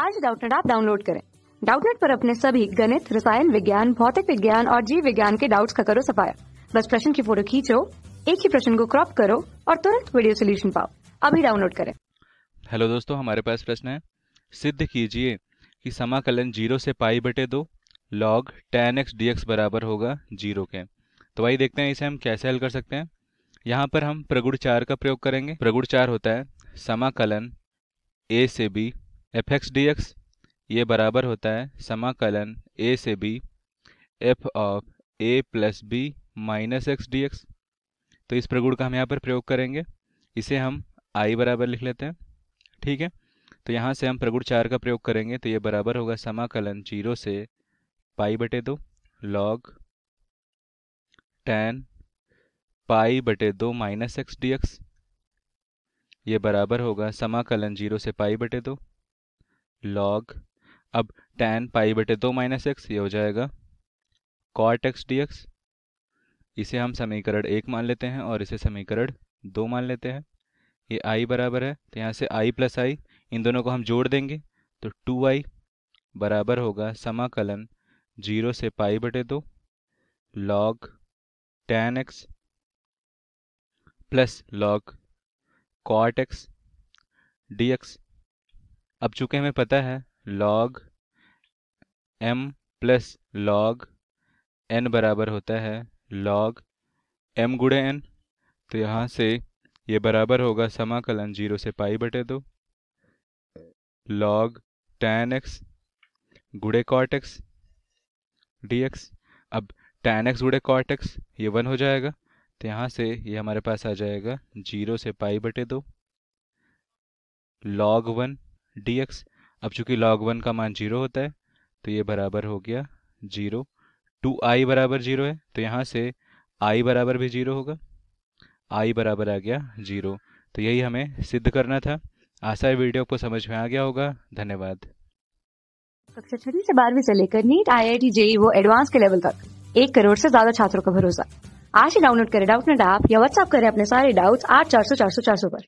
आज डाउटनेट आप डाउनलोड करें डाउटनेट पर अपने सभी गणित रसायन विज्ञान भौतिक विज्ञान और जीव विज्ञान के डाउट्स का करो सफाया बस प्रश्न की फोटो खींचो एक ही प्रश्न को क्रॉप करो और तुरंत वीडियो सोल्यूशन पाओ अभी डाउनलोड करें हेलो दोस्तों हमारे पास प्रश्न है सिद्ध कीजिए कि समाकलन जीरो से पाई बटे दो log ten x d x बराबर होगा जीरो के तो वही देखते हैं इसे हम कैसे हल कर सकते हैं यहाँ पर हम प्रगुण चार का प्रयोग करेंगे प्रगुण चार होता है समाकलन ए से b f x d x ये बराबर होता है समाकलन ए से b f of a plus b minus x d x तो इस प्रगुण का हम यहाँ पर प्रयोग करेंगे इसे हम आई बराबर लिख लेते हैं ठीक है तो यहाँ से हम प्रगुण चार का प्रयोग करेंगे तो ये बराबर होगा समाकलन जीरो से पाई बटे दो लॉग टेन पाई बटे दो माइनस एक्स डी एक्स ये बराबर होगा समाकलन जीरो से पाई बटे दो लॉग अब tan पाई बटे दो माइनस एक्स ये हो जाएगा कॉट एक्स डी एक्स इसे हम समीकरण एक मान लेते हैं और इसे समीकरण दो मान लेते हैं ये आई बराबर है तो यहाँ से आई प्लस आई इन दोनों को हम जोड़ देंगे तो टू आई बराबर होगा समाकलन जीरो से पाई बटे दो log ten x plus log cot x d x अब चूंकि हमें पता है log m plus log n बराबर होता है log m गुड़े एन तो यहाँ से ये बराबर होगा समाकलन जीरो से पाई बटे दो लॉग टैन एक्स गुड़े कॉट एक्स डी एक्स अब टैन एक्स गुड़े कॉट एक्स ये वन हो जाएगा तो यहाँ से ये हमारे पास आ जाएगा जीरो से पाई बटे दो लॉग वन डी एक्स अब चूंकि लॉग वन का मान जीरो होता है तो ये बराबर हो गया जीरो टू आई बराबर जीरो है तो यहाँ से आई बराबर भी जीरो होगा आई बराबर आ गया जीरो तो यही हमें सिद्ध करना था आशा है वीडियो आपको समझ में आ गया होगा धन्यवाद कक्षा छठी से बारहवीं से लेकर NEET I I T JEE वो एडवांस के लेवल तक एक करोड़ से ज्यादा छात्रों का भरोसा आज ही डाउनलोड करें डाउट नेट ऐप या व्हाट्सअप करें अपने सारे डाउट्स आठ चार सौ चार सौ चार सौ पर